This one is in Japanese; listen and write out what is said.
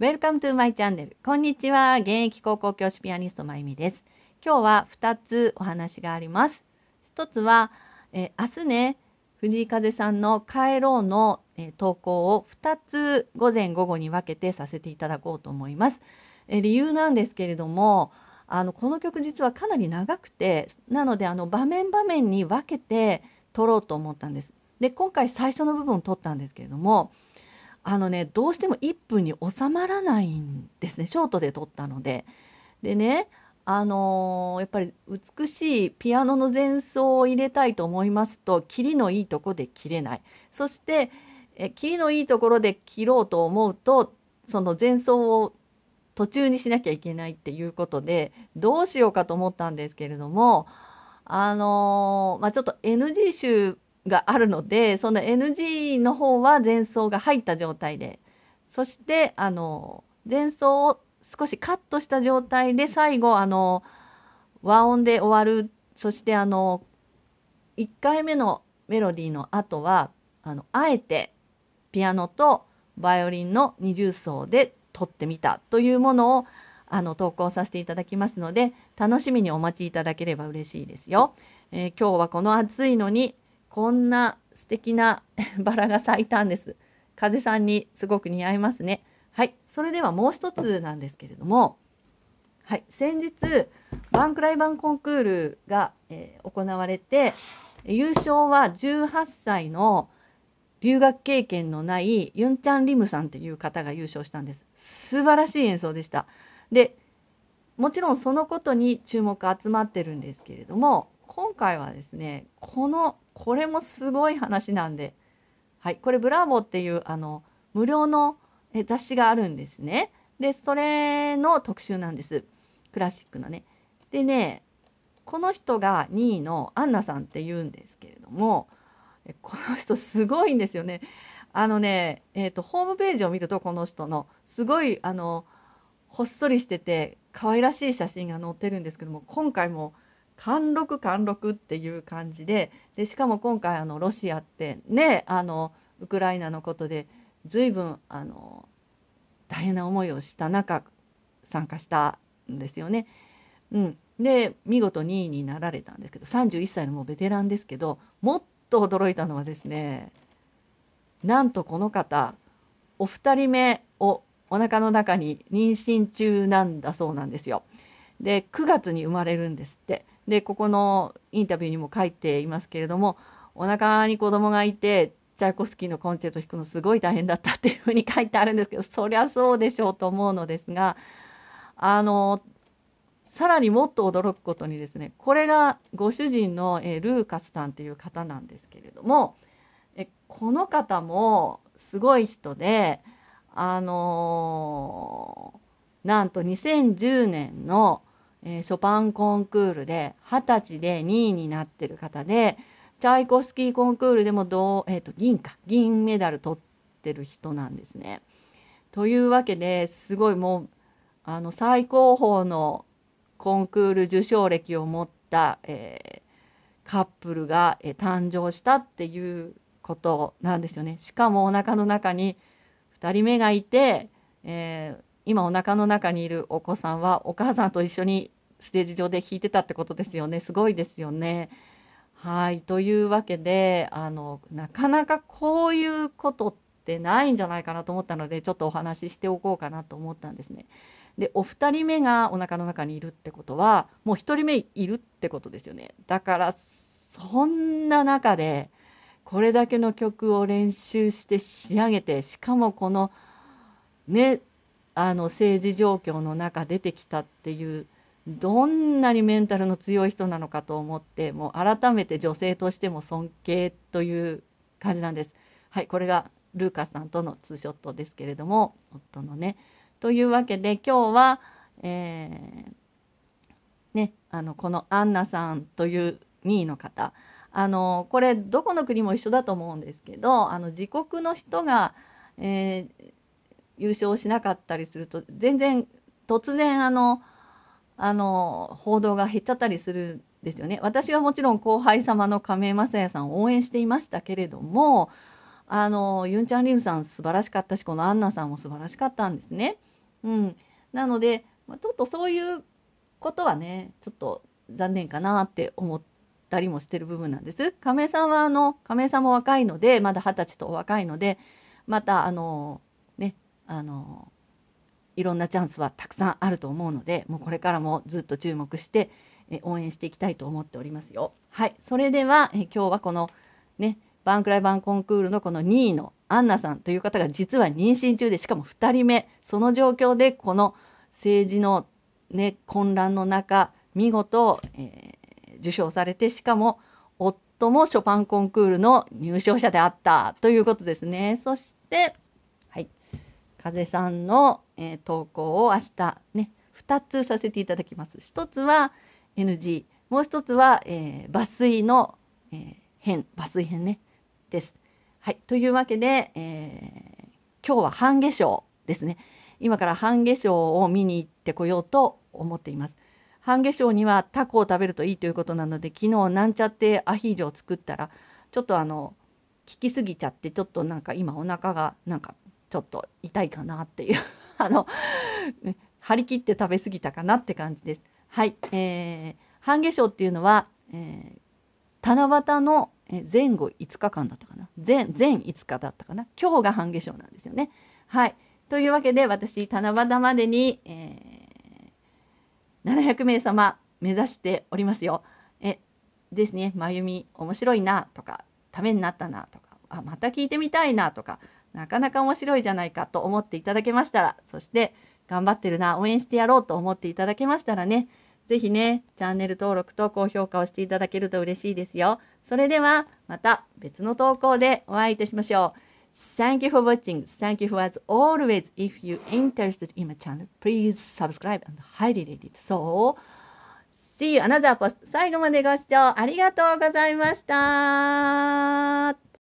Welcome to my channel. こんにちは。現役高校教師ピアニストまゆみです。今日は2つお話があります。1つは、え明日ね、藤井風さんの帰ろうの、え投稿を2つ午前午後に分けてさせていただこうと思います。え理由なんですけれども、あのこの曲実はかなり長くて、なのであの場面場面に分けて撮ろうと思ったんです。で、今回最初の部分を撮ったんですけれども、あのねどうしても1分に収まらないんですねショートで撮ったので。でねあのー、やっぱり美しいピアノの前奏を入れたいと思いますと切りのいいとこで切れないそしてえ切りのいいところで切ろうと思うとその前奏を途中にしなきゃいけないっていうことでどうしようかと思ったんですけれどもあのー、まあ、ちょっと NG 集があるのでその NG の方は前奏が入った状態でそしてあの前奏を少しカットした状態で最後あの和音で終わるそしてあの1回目のメロディーの後はあのあえてピアノとバイオリンの二重奏で撮ってみたというものをあの投稿させていただきますので楽しみにお待ちいただければ嬉しいですよ。えー、今日はこの暑いのにこんな素敵な バラが咲いたんです。風さんにすごく似合いますね。はい、それではもう一つなんですけれども、はい、先日バンクライバンコンクールが、えー、行われて優勝は18歳の留学経験のないユンチャン・リムさんという方が優勝したんです素晴らしい演奏でしたでもちろんそのことに注目集まってるんですけれども今回はですねこのこれもすごい話なんで、はい、これ「ブラボー」っていうあの無料の雑誌があるんですね。でそれの特集なんですクラシックのね。でねこの人が2位のアンナさんっていうんですけれどもこの人すごいんですよね。あのね、えーと、とホームページを見るとこの人のすごいあのほっそりしてて可愛らしい写真が載ってるんですけども今回も。貫禄貫禄っていう感じででしかも今回あのロシアってねあのウクライナのことで随分あの大変な思いをした中参加したんですよね。うん、で見事2位になられたんですけど31歳のもうベテランですけどもっと驚いたのはですねなんとこの方お二人目をお腹の中に妊娠中なんだそうなんですよ。で9月に生まれるんですって。でここのインタビューにも書いていますけれどもお腹に子供がいてチャイコスキーのコンチェルト弾くのすごい大変だったっていうふうに書いてあるんですけどそりゃそうでしょうと思うのですがあのさらにもっと驚くことにですねこれがご主人の、えルーカスさんという方なんですけれどもえこの方もすごい人であのー、なんと2010年の「えー、ショパンコンクールで二十歳で2位になってる方でチャイコスキーコンクールでも銅、えー銀か銀メダル取ってる人なんですね。というわけですごいもうあの最高峰のコンクール受賞歴を持った、えー、カップルが、えー、誕生したっていうことなんですよね。しかもお腹の中に2人目がいて、えー、今お腹の中にいるお子さんはお母さんと一緒にステージ上で弾いてたってことですよねすごいですよね。はいというわけであのなかなかこういうことってないんじゃないかなと思ったのでちょっとお話ししておこうかなと思ったんですね。でお二人目がお腹の中にいるってことはもう一人目いるってことですよね。だからそんな中でこれだけの曲を練習して仕上げてしかもこのねあの政治状況の中出てきたっていうどんなにメンタルの強い人なのかと思ってもう改めて女性としても尊敬という感じなんです。はいこれがルーカスさんとのツーショットですけれども夫のね。というわけで今日は、えー、ね、あのこのアンナさんという2位の方あのこれどこの国も一緒だと思うんですけどあの自国の人が、えー、優勝しなかったりすると全然突然あのあの報道が減っちゃったりするんですよね。私はもちろん後輩様の亀井雅也さんを応援していましたけれどもあのユンチャンリムさん素晴らしかったしこのアンナさんも素晴らしかったんですね。うん、なのでちょっとそういうことはねちょっと残念かなって思ったりもしてる部分なんです。亀井さんはあの亀井さんも若いのでまだ二十歳とお若いのでまたあのあのいろんなチャンスはたくさんあると思うのでもうこれからもずっと注目して応援していきたいと思っておりますよ。はい、それでは今日はこのねバンクライバンコンクールのこの2位のアンナさんという方が実は妊娠中でしかも2人目その状況でこの政治の、ね、混乱の中見事、えー、受賞されてしかも夫もショパンコンクールの入賞者であったということですね。そして風さんの、えー、投稿を明日ね2つさせていただきます。1つは NG もう1つは、えー、抜粋の、えー、編抜粋編ねです。はいというわけで、えー、今日は半夏生ですね。今から半夏生を見に行ってこようと思っています。半夏生にはタコを食べるといいということなので昨日なんちゃってアヒージョを作ったらちょっとあの効きすぎちゃってちょっとなんか今お腹がなんかちょっと痛いかなっていう あのね、張り切って食べ過ぎたかなって感じです。はい、えー、半化粧っていうのは、えー、七夕の前後5日間だったかな前前5日だったかな今日が半化粧なんですよね。はいというわけで私七夕までに、えー、700名様目指しておりますよ。えですね「まゆみ面白いな」とか「ためになったな」とか「あまた聞いてみたいな」とかなかなか面白いじゃないかと思っていただけましたら、そして頑張ってるな、応援してやろうと思っていただけましたらね、ぜひね、チャンネル登録と高評価をしていただけると嬉しいですよ。それではまた別の投稿でお会いいたしましょう。Thank you for watching. Thank you for as always. If you interested in my channel, please subscribe and highly rate it. So, see you another post. 最後までご視聴ありがとうございました。